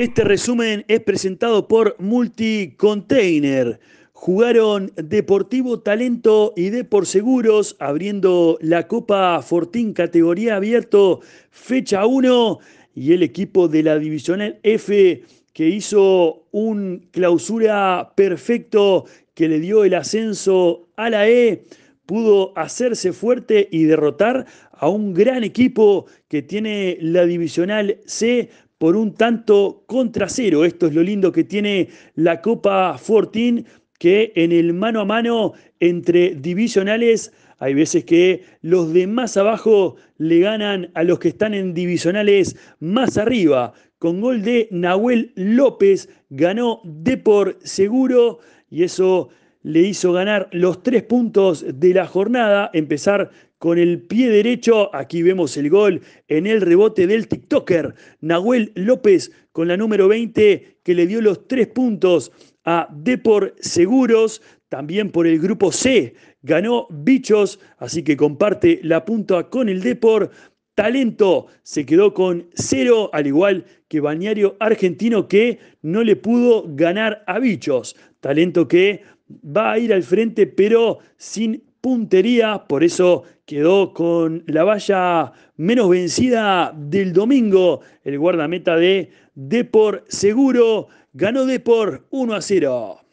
Este resumen es presentado por Multicontainer. Jugaron Deportivo Talento y Depor Seguros, abriendo la Copa Fortín categoría abierto, fecha 1, y el equipo de la Divisional F que hizo un clausura perfecto que le dio el ascenso a la E, pudo hacerse fuerte y derrotar a un gran equipo que tiene la Divisional C por un tanto contra cero. Esto es lo lindo que tiene la Copa 14, que en el mano a mano entre divisionales hay veces que los de más abajo le ganan a los que están en divisionales más arriba. Con gol de Nahuel López ganó de por seguro y eso le hizo ganar los tres puntos de la jornada, empezar con el pie derecho, aquí vemos el gol en el rebote del TikToker Nahuel López con la número 20 que le dio los tres puntos a Depor Seguros, también por el grupo C, ganó Bichos, así que comparte la punta con el Depor. Talento se quedó con cero, al igual que Balneario Argentino que no le pudo ganar a Bichos. Talento que va a ir al frente, pero sin puntería, por eso quedó con la valla menos vencida del domingo. El guardameta de Depor Seguro ganó Depor 1 a 0.